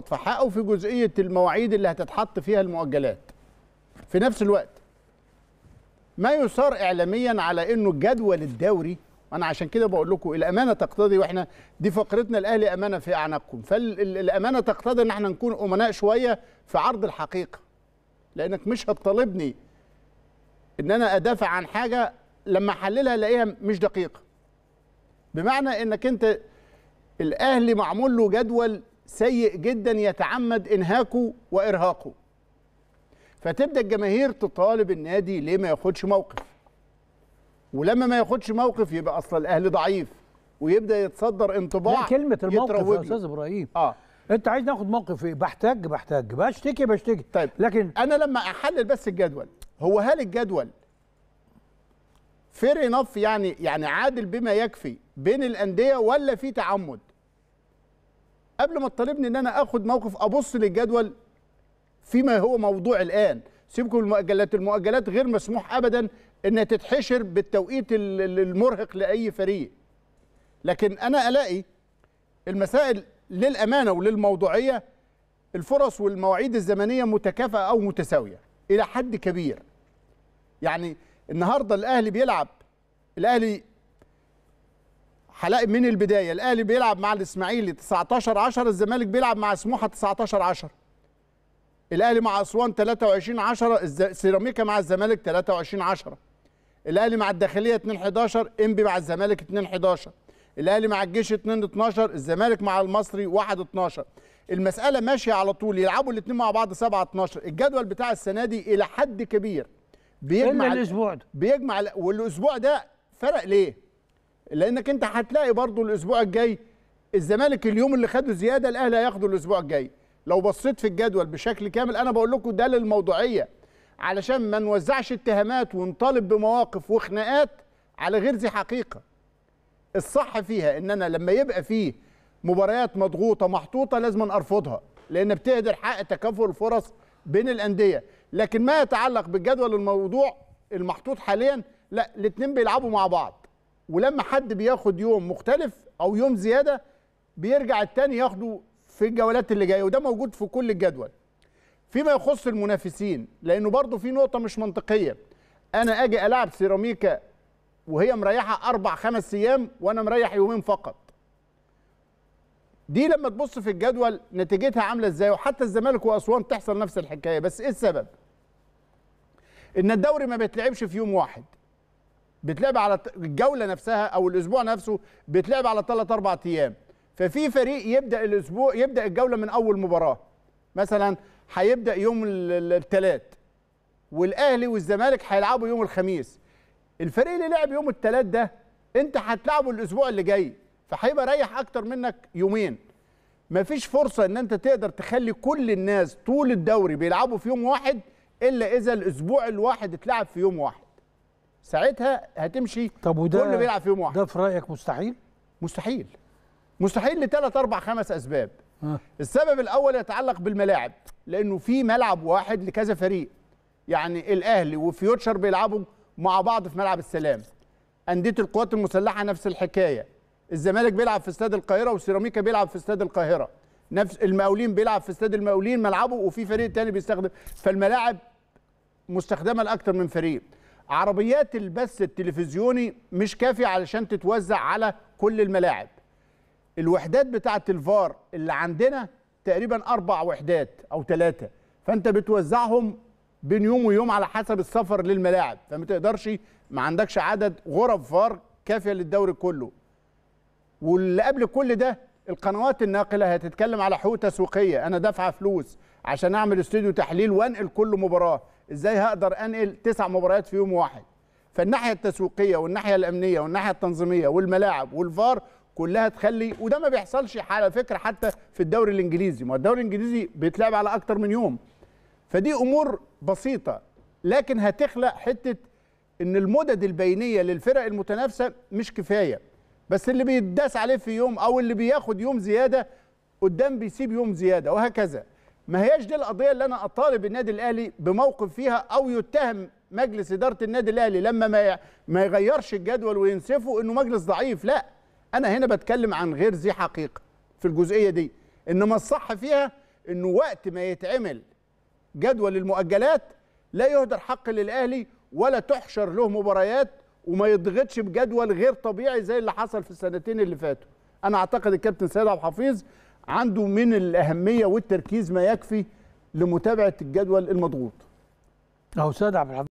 في حقه في جزئيه المواعيد اللي هتتحط فيها المؤجلات في نفس الوقت ما يثار اعلاميا على انه جدول الدوري انا عشان كده بقول لكم الامانه تقتضي واحنا دي فقرتنا الاهلي امانه في اعناقكم فالامانه تقتضي ان احنا نكون امناء شويه في عرض الحقيقه لانك مش هتطالبني ان انا ادافع عن حاجه لما احللها الاقيها مش دقيقه بمعنى انك انت الاهلي معمول له جدول سيء جدا يتعمد انهاكه وارهاقه فتبدا الجماهير تطالب النادي ليه ما ياخدش موقف ولما ما ياخدش موقف يبقى اصلا الاهلي ضعيف ويبدا يتصدر انطباع لا كلمه الموقف يا استاذ ابراهيم اه انت عايز ناخد موقف ايه بحتاج بحتاج بشتكي بشتكي طيب لكن انا لما احلل بس الجدول هو هل الجدول فير انف يعني يعني عادل بما يكفي بين الانديه ولا في تعمد قبل ما تطالبني ان انا اخد موقف ابص للجدول فيما هو موضوع الان سيبكم المؤجلات المؤجلات غير مسموح ابدا انها تتحشر بالتوقيت المرهق لاي فريق لكن انا الاقي المسائل للامانه وللموضوعيه الفرص والمواعيد الزمنيه متكافئه او متساويه الى حد كبير يعني النهارده الاهلي بيلعب الاهلي هلاقي من البدايه الاهلي بيلعب مع الاسماعيلي 19 10 الزمالك بيلعب مع سموحه 19 10 الاهلي مع اسوان 23 10 سيراميكا مع الزمالك 23 10 الاهلي مع الداخليه 2 11 انبي مع الزمالك 2 11 الاهلي مع الجيش 2 12 الزمالك مع المصري 1 12 المساله ماشيه على طول يلعبوا الاثنين مع بعض 7 12 الجدول بتاع السنه دي الى حد كبير بيجمع الاسبوع ده بيجمع والاسبوع ده فرق ليه لانك انت هتلاقي برضو الاسبوع الجاي الزمالك اليوم اللي خده زياده الاهلي هياخده الاسبوع الجاي لو بصيت في الجدول بشكل كامل انا بقول لكم ده للموضوعيه علشان ما نوزعش اتهامات ونطالب بمواقف وخناقات على غير ذي حقيقه الصح فيها ان انا لما يبقى فيه مباريات مضغوطه محطوطه لازم ارفضها لان بتهدر حق تكافؤ الفرص بين الانديه لكن ما يتعلق بالجدول الموضوع المحطوط حاليا لا الاثنين بيلعبوا مع بعض ولما حد بياخد يوم مختلف او يوم زياده بيرجع التاني ياخده في الجولات اللي جايه وده موجود في كل الجدول فيما يخص المنافسين لانه برضه في نقطه مش منطقيه انا اجي العب سيراميكا وهي مريحه اربع خمس ايام وانا مريح يومين فقط دي لما تبص في الجدول نتيجتها عامله ازاي وحتى الزمالك واسوان تحصل نفس الحكايه بس ايه السبب ان الدوري ما بيتلعبش في يوم واحد بتلعب على الجوله نفسها او الاسبوع نفسه بتلعب على ثلاث اربع ايام ففي فريق يبدا الاسبوع يبدا الجوله من اول مباراه مثلا هيبدا يوم الثلاث والاهلي والزمالك هيلعبوا يوم الخميس الفريق اللي لعب يوم الثلاث ده انت هتلعبه الاسبوع اللي جاي فهيبقى ريح اكتر منك يومين مفيش فرصه ان انت تقدر تخلي كل الناس طول الدوري بيلعبوا في يوم واحد الا اذا الاسبوع الواحد اتلعب في يوم واحد ساعتها هتمشي طب وده كله بيلعب في يوم واحد ده في رايك مستحيل مستحيل مستحيل لثلاث اربع خمس اسباب أه. السبب الاول يتعلق بالملاعب لانه في ملعب واحد لكذا فريق يعني الاهلي وفيوتشر بيلعبوا مع بعض في ملعب السلام انديه القوات المسلحه نفس الحكايه الزمالك بيلعب في استاد القاهره وسيراميكا بيلعب في استاد القاهره نفس المقاولين بيلعب في استاد المقاولين ملعبه وفي فريق تاني بيستخدم فالملاعب مستخدمه لاكثر من فريق عربيات البث التلفزيوني مش كافية علشان تتوزع على كل الملاعب الوحدات بتاعة الفار اللي عندنا تقريبا أربع وحدات أو ثلاثة فأنت بتوزعهم بين يوم ويوم على حسب السفر للملاعب فما تقدرش ما عندكش عدد غرف فار كافية للدوري كله واللي قبل كل ده القنوات الناقله هتتكلم على حقوق تسويقيه انا دافعه فلوس عشان اعمل استوديو تحليل وانقل كل مباراه ازاي هقدر انقل تسع مباريات في يوم واحد فالناحيه التسويقيه والناحيه الامنيه والناحيه التنظيميه والملاعب والفار كلها تخلي وده ما بيحصلش على فكره حتى في الدوري الانجليزي ما الدوري الانجليزي بيتلعب على اكتر من يوم فدي امور بسيطه لكن هتخلق حته ان المدد البينيه للفرق المتنافسه مش كفايه بس اللي بيداس عليه في يوم او اللي بياخد يوم زياده قدام بيسيب يوم زياده وهكذا ما هياش دي القضيه اللي انا اطالب النادي الاهلي بموقف فيها او يتهم مجلس اداره النادي الاهلي لما ما ما يغيرش الجدول وينسفه انه مجلس ضعيف لا انا هنا بتكلم عن غير ذي حقيقه في الجزئيه دي انما الصح فيها انه وقت ما يتعمل جدول المؤجلات لا يهدر حق للاهلي ولا تحشر له مباريات وما يضغطش بجدول غير طبيعي زي اللي حصل في السنتين اللي فاتوا انا اعتقد الكابتن سيد عبد الحفيظ عنده من الاهميه والتركيز ما يكفي لمتابعه الجدول المضغوط اهو سيد عبد الحفيظ